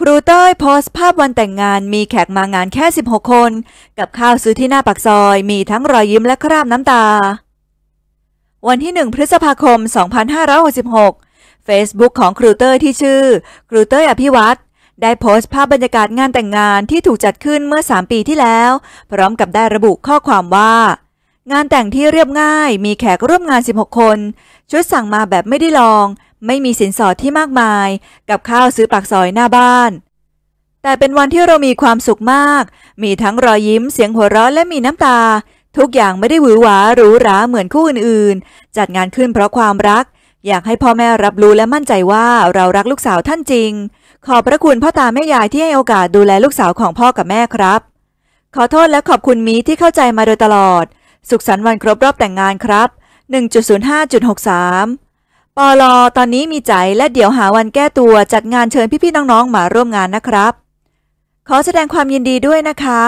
ครูเต้ยโพสต์ภาพวันแต่งงานมีแขกมางานแค่ 16 คน กับข้าวซื้อที่หน้าปากซอยมีทั้งรอยยิ้มและคราบน้ำตา วันที่ 1 พฤษภาคม 2566 Facebook ของครูเต้ยที่ชื่อ ครูเต้ยอภิวัตรได้โพสต์ภาพบรรยากาศงานแต่งงานที่ถูกจัดขึ้นเมื่อ 3 ปีที่แล้ว พร้อมกับได้ระบุข้อความว่า งานแต่งที่เรียบง่าย มีแขกร่วมงาน16คนชุดสั่งมาแบบไม่ได้ลองไม่มีสินสอดที่มากมายกับข้าวซื้อปากซอยหน้าบ้าน แต่เป็นวันที่เรามีความสุขมาก มีทั้งรอยยิ้มเสียงหัวเราะและมีน้ำตา ทุกอย่างไม่ได้หวือหวาหรูหราเหมือนคู่อื่นๆ จัดงานขึ้นเพราะความรัก อยากให้พ่อแม่รับรู้และมั่นใจว่าเรารักลูกสาวท่านจริง ขอบพระคุณพ่อตาแม่ยายที่ให้โอกาสดูแลลูกสาวของพ่อกับแม่ครับ ขอโทษและขอบคุณมีที่เข้าใจมาโดยตลอด สุขสันต์วันครบรอบแต่งงานครับ 1.05.63ปอลอตอนนี้มีใจและเดี๋ยวหาวันแก้ตัว จัดงานเชิญพี่ๆน้องๆมาร่วมงานนะครับ ขอแสดงความยินดีด้วยนะคะ